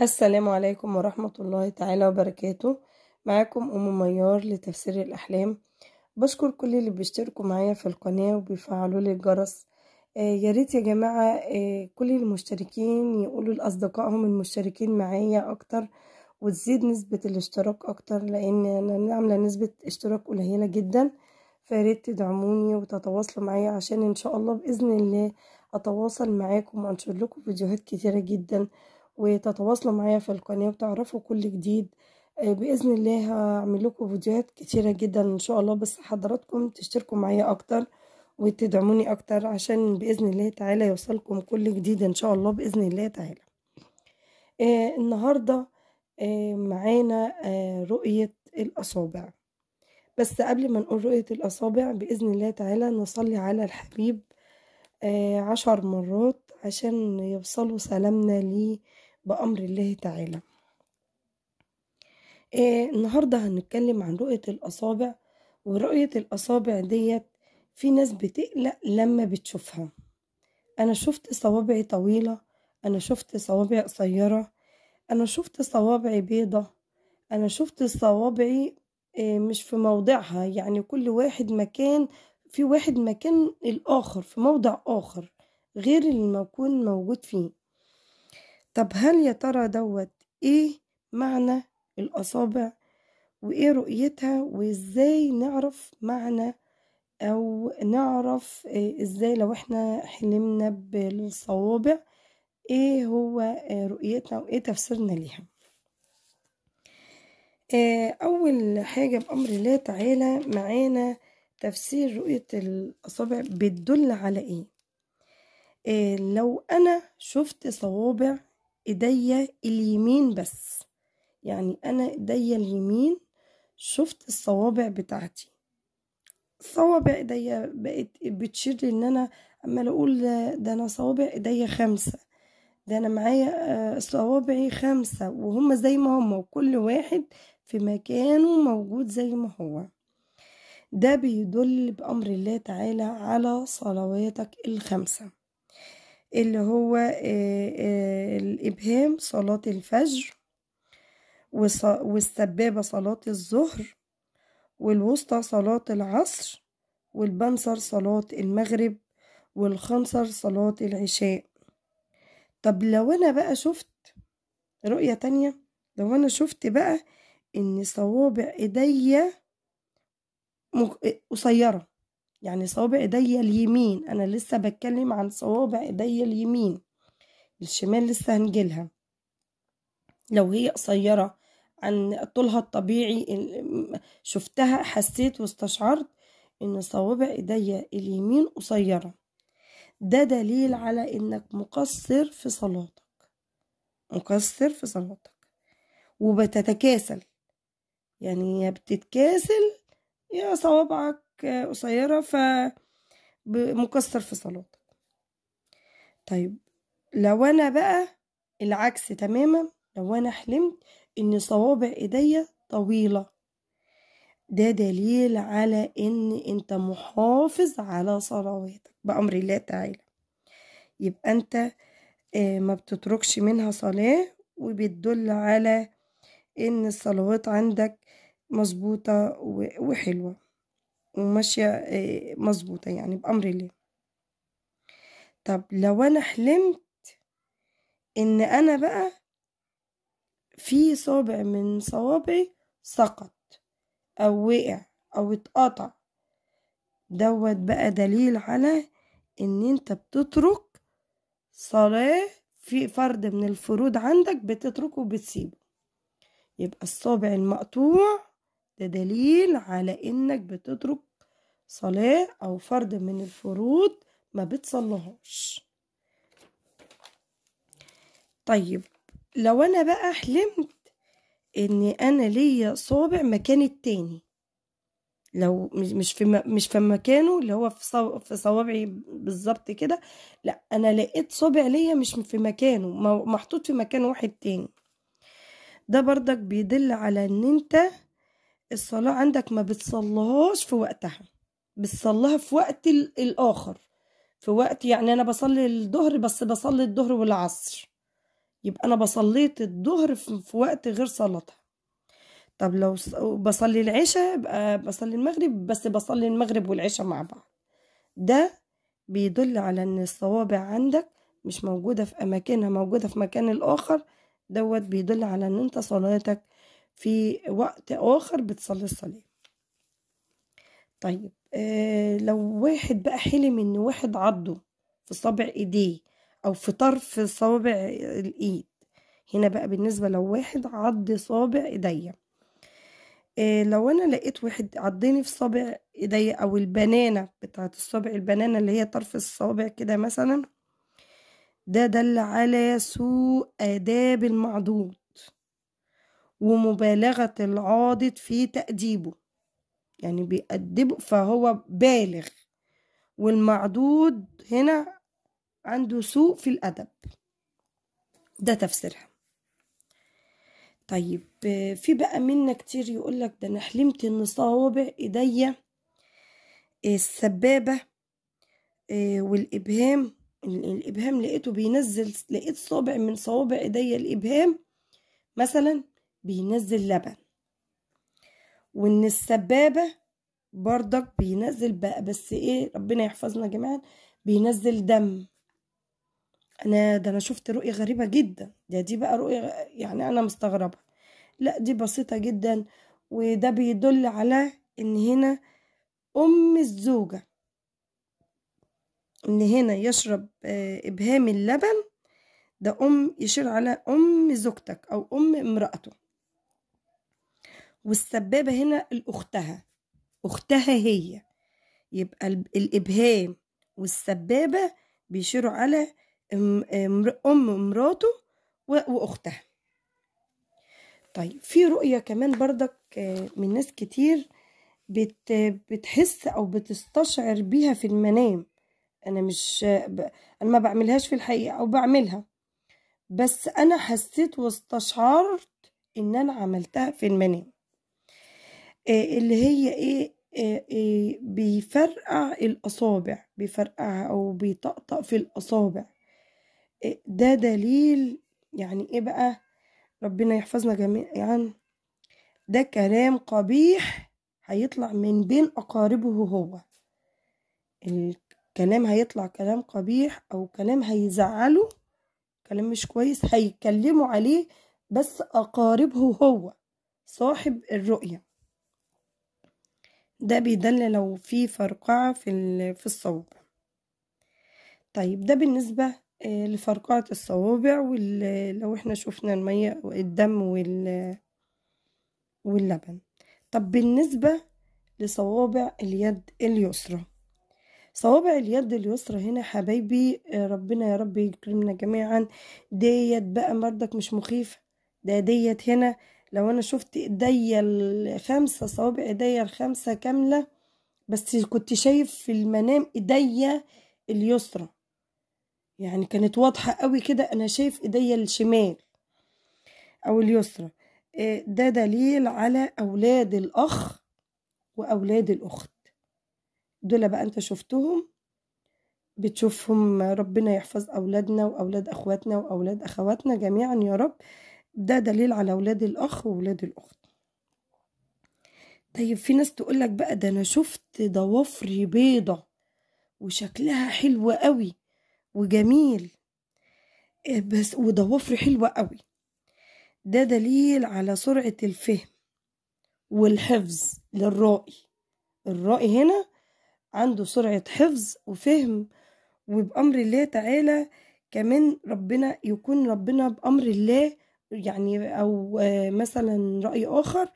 السلام عليكم ورحمة الله تعالى وبركاته معاكم أم ميار لتفسير الأحلام بشكر كل اللي بيشتركوا معايا في القناة وبيفعلوا لي الجرس آه، يا ريت يا جماعة آه، كل المشتركين يقولوا لأصدقائهم المشتركين معايا أكتر وتزيد نسبة الاشتراك أكتر لأن أنا عاملة نسبة اشتراك قليلة جدا فياريت تدعموني وتتواصلوا معايا عشان إن شاء الله بإذن الله أتواصل معاكم وأنشر لكم فيديوهات كتيرة جدا وتتواصلوا معايا في القناة وتعرفوا كل جديد آه، بإذن الله هعمل لكم فيديوهات كتيرة جدا إن شاء الله بس حضراتكم تشتركوا معايا أكتر وتدعموني أكتر عشان بإذن الله تعالى يوصلكم كل جديد إن شاء الله بإذن الله تعالى آه النهاردة آه معانا آه رؤية الأصابع بس قبل ما نقول رؤية الأصابع بإذن الله تعالى نصلي على الحبيب آه عشر مرات عشان يوصلوا سلامنا ليه بأمر الله تعالى إيه النهاردة هنتكلم عن رؤية الأصابع ورؤية الأصابع ديت في ناس بتقلق لما بتشوفها أنا شفت صوابعي طويلة أنا شفت صوابعي قصيرة أنا شفت صوابعي بيضة أنا شفت صوابعي آه، مش في موضعها يعني كل واحد مكان في واحد مكان الآخر في موضع آخر غير اللي ما يكون موجود فيه طب هل يا ترى دوت ايه معنى الاصابع وايه رؤيتها وازاي نعرف معنى او نعرف آه، ازاي لو احنا حلمنا بالصوابع ايه هو آه، رؤيتنا وايه تفسيرنا ليها آه، اول حاجه بامر الله تعالى معانا تفسير رؤيه الاصابع بتدل على ايه, لو انا شفت صوابع ايديا اليمين بس يعني انا ايديا اليمين شفت الصوابع بتاعتي صوابع ايديا بقت بتشير لي ان انا اما اقول ده انا صوابع ايديا خمسة ده انا معايا آه، صوابعي خمسة وهم زي ما هما وكل واحد في مكانه موجود زي ما هو ده بيدل بأمر الله تعالى على صلواتك الخمسة اللي هو آه، آه، الإبهام صلاة الفجر والسبابة صلاة الظهر والوسطى صلاة العصر والبنصر صلاة المغرب والخنصر صلاة العشاء طب لو أنا بقى شفت رؤية تانية لو أنا شفت بقى إن صوابع إيديا قصيرة يعني صوابع ايديا اليمين انا لسه بتكلم عن صوابع ايديا اليمين الشمال لسه هنجيلها لو هي قصيرة عن طولها الطبيعي شفتها حسيت واستشعرت ان صوابع ايديا اليمين قصيرة ده دليل على انك مقصر في صلاتك مقصر في صلاتك وبتتكاسل يعني يا بتتكاسل يا صوابعك قصيرة ف مكسر في صلاتك طيب لو أنا بقى العكس تماما لو أنا حلمت إن صوابع إيديا طويلة ده دليل على إن أنت محافظ على صلواتك بأمر الله تعالى يبقى أنت آه، ما بتتركش منها صلاة وبتدل على إن الصلوات عندك مظبوطة وحلوة وماشية آه، مظبوطة يعني بأمر الله طب لو أنا حلمت إن أنا بقى في صابع من صوابعي سقط أو وقع أو اتقطع دوت بقى دليل على إن أنت بتترك صلاة في فرد من الفروض عندك بتتركه وبتسيبه يبقى الصابع المقطوع ده دليل على إنك بتترك صلاة أو فرض من الفروض ما بتصلهاش طيب لو أنا بقى حلمت إن أنا ليا صابع مكان التاني لو مش في مش في مكانه اللي هو في في صوابعي بالظبط كده لا انا لقيت صابع ليا مش في مكانه محطوط في مكان واحد تاني ده برضك بيدل على ان انت الصلاة عندك ما بتصلهاش في وقتها بتصلها في وقت الآخر في وقت يعني أنا بصلي الظهر بس بصلي الظهر والعصر يبقى أنا بصليت الظهر في وقت غير صلاتها طب لو بصلي العشاء يبقى بصلي المغرب بس بصلي المغرب والعشاء مع بعض ده بيدل على ان الصوابع عندك مش موجودة في اماكنها موجودة في مكان الاخر دوت بيدل على ان انت صلاتك في وقت آخر بتصلي الصلاة طيب آه لو واحد بقى حلم إن واحد عضه في صابع إيديه أو في طرف صابع الإيد هنا بقى بالنسبة لو واحد عض صابع إيديا آه لو أنا لقيت واحد عضني في صابع إيديا أو البنانة بتاعة الصابع البنانة اللي هي طرف الصابع كده مثلا ده دل على سوء آداب المعضوض ومبالغة العاضد في تأديبه يعني بيأدبه فهو بالغ والمعدود هنا عنده سوء في الأدب ده تفسيرها طيب في بقى منا كتير يقولك ده أنا حلمت إن صوابع إيديا السبابة والإبهام الإبهام لقيته بينزل لقيت صابع من صوابع إيديا الإبهام مثلا بينزل لبن وان السبابة بردك بينزل بقى بس ايه ربنا يحفظنا جميعا بينزل دم انا ده انا شفت رؤية غريبة جدا ده دي بقى رؤية يعني انا مستغربة لا دي بسيطة جدا وده بيدل على ان هنا ام الزوجة ان هنا يشرب آه، ابهام اللبن ده ام يشير على ام زوجتك او ام امرأته والسبابة هنا الأختها أختها هي يبقى الإبهام والسبابة بيشيروا على أم مراته وأختها طيب في رؤية كمان بردك آه، من ناس كتير بتحس أو بتستشعر بيها في المنام أنا مش أنا ما بعملهاش في الحقيقة أو بعملها بس أنا حسيت واستشعرت إن أنا عملتها في المنام آه، اللي هي ايه آه، آه، بيفرقع الأصابع بيفرقعها أو بيطقطق في الأصابع ده دليل يعني ايه بقى ربنا يحفظنا جميعا ده كلام قبيح هيطلع من بين أقاربه هو الكلام هيطلع كلام قبيح أو كلام هيزعله كلام مش كويس هيكلموا عليه بس أقاربه هو صاحب الرؤية ده بيدل لو في فرقعة في في الصوابع طيب ده بالنسبة آه، لفرقعة الصوابع لو احنا شفنا المية والدم وال واللبن طب بالنسبة لصوابع اليد اليسرى صوابع اليد اليسرى هنا حبايبي آه، ربنا يا رب يكرمنا جميعا ديت بقى مرضك مش مخيفة ده ديت هنا لو انا شفت ايديا الخمسه صوابع ايديا الخمسه كامله بس كنت شايف في المنام ايديا اليسرى يعني كانت واضحه قوي كده انا شايف ايديا الشمال او اليسرى آه، ده دليل على اولاد الاخ واولاد الاخت دول بقى انت شفتهم بتشوفهم ربنا يحفظ اولادنا واولاد اخواتنا واولاد اخواتنا جميعا يا رب ده دليل على ولاد الأخ وولاد الأخت طيب في ناس تقولك بقى ده أنا شفت ضوافري بيضة وشكلها حلو قوي وجميل آه، بس وضوافري حلوة قوي ده دليل على سرعة الفهم والحفظ للرائي الرائي هنا عنده سرعة حفظ وفهم وبأمر الله تعالى كمان ربنا يكون ربنا بأمر الله يعني أو آه، مثلا رأي آخر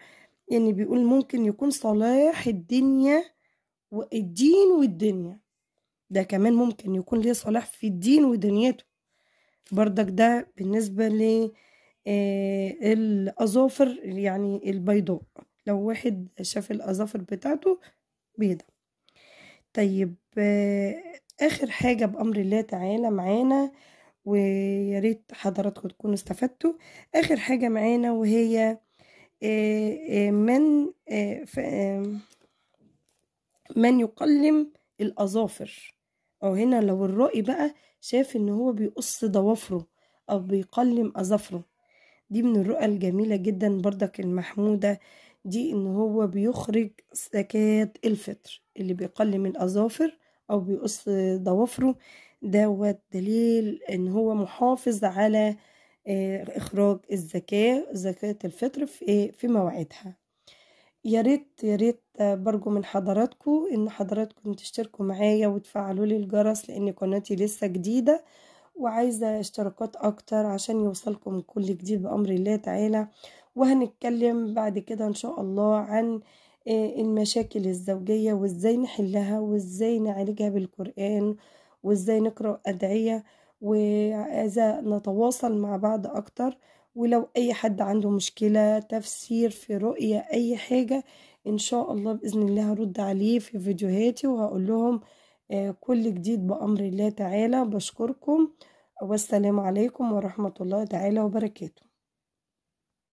يعني بيقول ممكن يكون صلاح الدنيا والدين والدنيا ده كمان ممكن يكون ليه صلاح في الدين ودنيته بردك ده بالنسبة ل آه، الأظافر يعني البيضاء لو واحد شاف الأظافر بتاعته بيضاء طيب آه، آخر حاجة بأمر الله تعالى معانا ويا ريت حضراتكم تكونوا استفدتوا اخر حاجه معانا وهي آه، آه، من آه، من يقلم الاظافر او هنا لو الرأي بقى شاف ان هو بيقص ضوافره او بيقلم اظافره دي من الرؤى الجميلة جدا بردك المحمودة دي ان هو بيخرج زكاة الفطر اللي بيقلم الاظافر او بيقص ضوافره دوت دليل ان هو محافظ على آه، اخراج الزكاة زكاة الفطر في في مواعيدها يا ريت يا ريت آه، برجو من حضراتكم ان حضراتكم تشتركوا معايا وتفعلوا لي الجرس لان قناتي لسه جديده وعايزه اشتراكات اكتر عشان يوصلكم كل جديد بامر الله تعالى وهنتكلم بعد كده ان شاء الله عن آه، المشاكل الزوجيه وازاي نحلها وازاي نعالجها بالقران وازاي نقرأ أدعية وإذا نتواصل مع بعض أكتر ولو أي حد عنده مشكلة تفسير في رؤية أي حاجة إن شاء الله بإذن الله هرد عليه في فيديوهاتي وهقول لهم آه، كل جديد بأمر الله تعالى بشكركم والسلام عليكم ورحمة الله تعالى وبركاته